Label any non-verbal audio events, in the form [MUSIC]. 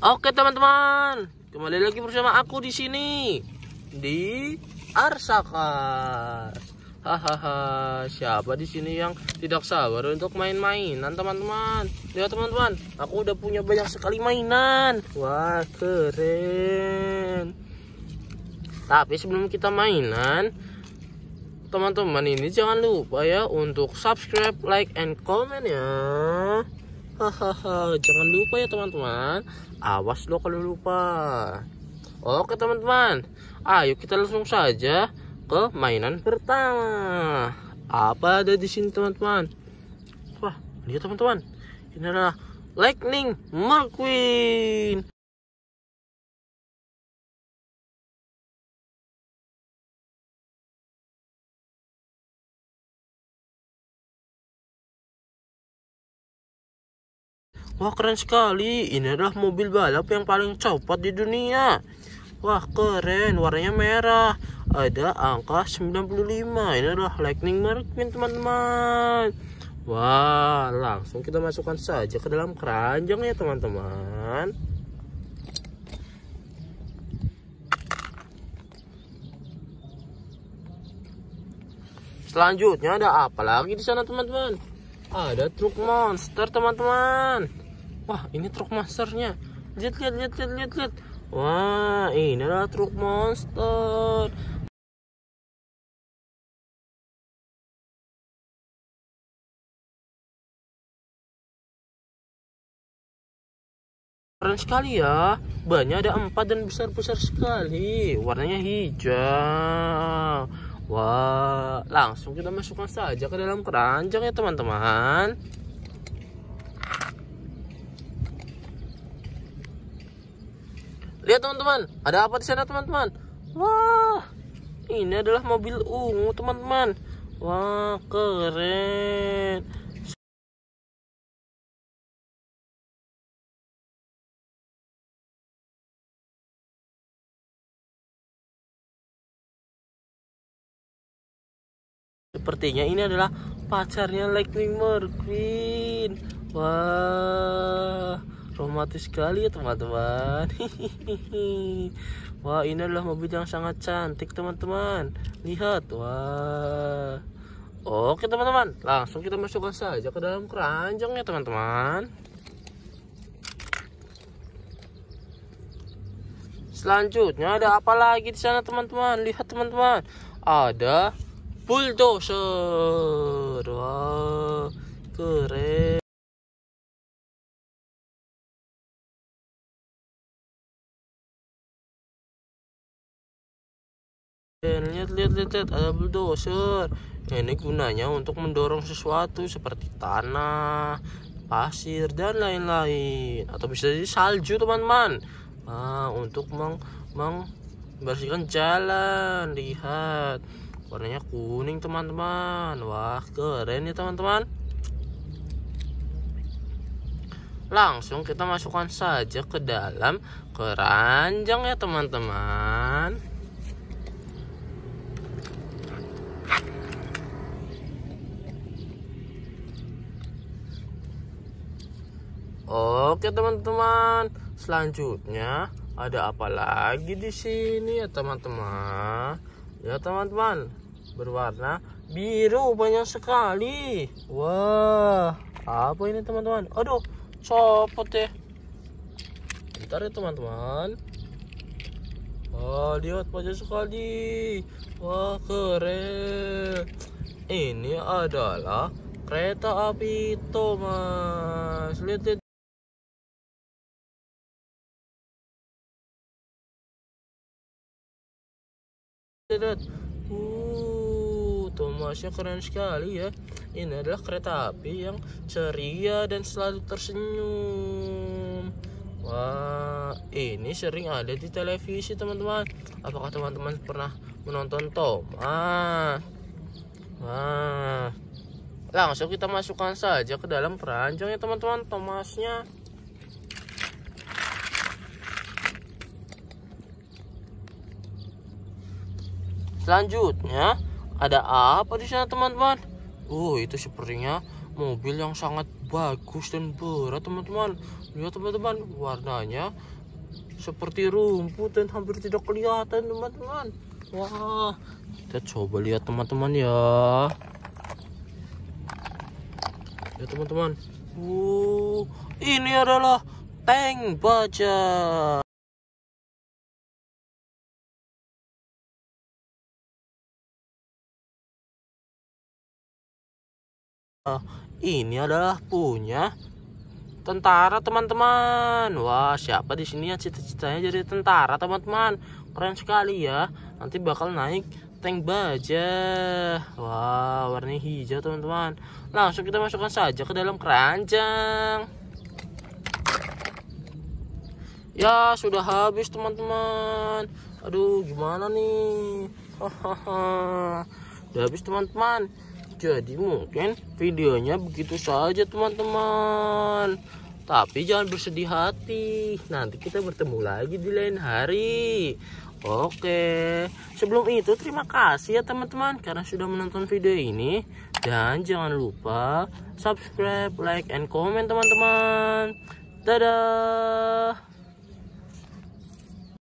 Oke teman-teman, kembali lagi bersama aku di sini di Arsakas. Hahaha, siapa di sini yang tidak sabar untuk main-mainan teman-teman? Lihat ya, teman-teman, aku udah punya banyak sekali mainan. Wah keren. Tapi sebelum kita mainan, teman-teman ini jangan lupa ya untuk subscribe, like, and comment ya hahaha jangan lupa ya teman-teman awas lo kalau lupa oke teman-teman ayo kita langsung saja ke mainan pertama apa ada di sini teman-teman wah lihat teman-teman ini adalah Lightning McQueen Wah keren sekali, ini adalah mobil balap yang paling cepat di dunia. Wah keren, warnanya merah. Ada angka 95, ini adalah Lightning McQueen teman-teman. Wah, langsung kita masukkan saja ke dalam keranjang ya teman-teman. Selanjutnya ada apa lagi di sana teman-teman? Ada truk monster teman-teman wah ini truk monsternya lihat lihat lihat lihat lihat lihat wah ini adalah truk monster keren sekali ya banyak ada empat dan besar-besar sekali warnanya hijau wah langsung kita masukkan saja ke dalam keranjang ya teman-teman Lihat teman-teman, ada apa di sana teman-teman? Wah, ini adalah mobil ungu teman-teman. Wah, keren. Sepertinya ini adalah pacarnya Lightning Mercury. Wah romantis sekali ya teman-teman [LAUGHS] wah ini adalah mobil yang sangat cantik teman-teman lihat wah oke teman-teman langsung kita masukkan saja ke dalam keranjangnya teman-teman selanjutnya ada apa lagi di sana teman-teman lihat teman-teman ada bulldozer wah keren Dan lihat, lihat, lihat, lihat, ada bulldozer. Nah, ini gunanya untuk mendorong sesuatu seperti tanah, pasir, dan lain-lain. Atau bisa jadi salju, teman-teman. Nah, untuk meng, membersihkan jalan. Lihat, warnanya kuning, teman-teman. Wah, keren ya, teman-teman. Langsung kita masukkan saja ke dalam keranjang ya, teman-teman. Oke teman-teman, selanjutnya ada apa lagi di sini ya teman-teman? Ya teman-teman, berwarna biru banyak sekali. Wah, apa ini teman-teman? Aduh, copot ya. Bentar ya teman-teman. Wah, oh, lihat banyak sekali. Wah, keren. Ini adalah kereta api Thomas. Lihat ya lihat uh Thomasnya keren sekali ya ini adalah kereta api yang ceria dan selalu tersenyum wah ini sering ada di televisi teman-teman apakah teman-teman pernah menonton Thomas Wah. langsung kita masukkan saja ke dalam keranjang ya teman-teman Thomasnya Selanjutnya ada apa di sana teman-teman? Oh itu sepertinya mobil yang sangat bagus dan berat teman-teman. Lihat teman-teman warnanya seperti rumput dan hampir tidak kelihatan teman-teman. Wah kita coba lihat teman-teman ya. Ya teman-teman. Uh, ini adalah tank baja. uh, ini adalah punya tentara teman-teman. Wah, siapa di sini yang cita-citanya jadi tentara teman-teman? Keren sekali ya. Nanti bakal naik tank baja. Wah, warna hijau teman-teman. Langsung kita masukkan saja ke dalam keranjang. Ya, sudah habis teman-teman. Aduh, gimana nih? Hahaha. [LAUGHS] Udah habis teman-teman. Jadi mungkin videonya begitu saja teman-teman. Tapi jangan bersedih hati. Nanti kita bertemu lagi di lain hari. Oke. Sebelum itu terima kasih ya teman-teman karena sudah menonton video ini. Dan jangan lupa subscribe, like, and comment teman-teman. Dadah.